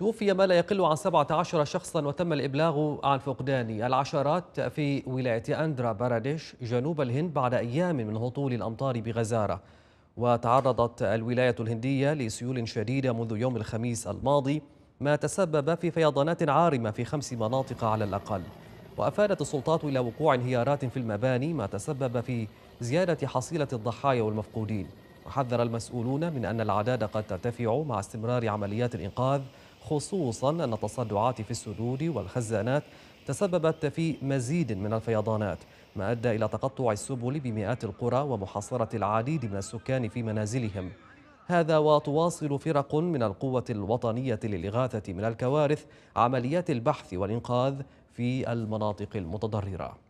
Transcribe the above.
توفي ما لا يقل عن 17 شخصا وتم الإبلاغ عن فقدان العشرات في ولاية أندرا باراديش جنوب الهند بعد أيام من هطول الأمطار بغزارة وتعرضت الولاية الهندية لسيول شديدة منذ يوم الخميس الماضي ما تسبب في فيضانات عارمة في خمس مناطق على الأقل وأفادت السلطات إلى وقوع انهيارات في المباني ما تسبب في زيادة حصيلة الضحايا والمفقودين وحذر المسؤولون من أن الأعداد قد ترتفع مع استمرار عمليات الإنقاذ خصوصا أن التصدعات في السدود والخزانات تسببت في مزيد من الفيضانات ما أدى إلى تقطع السبل بمئات القرى ومحاصرة العديد من السكان في منازلهم هذا وتواصل فرق من القوة الوطنية للإغاثة من الكوارث عمليات البحث والإنقاذ في المناطق المتضررة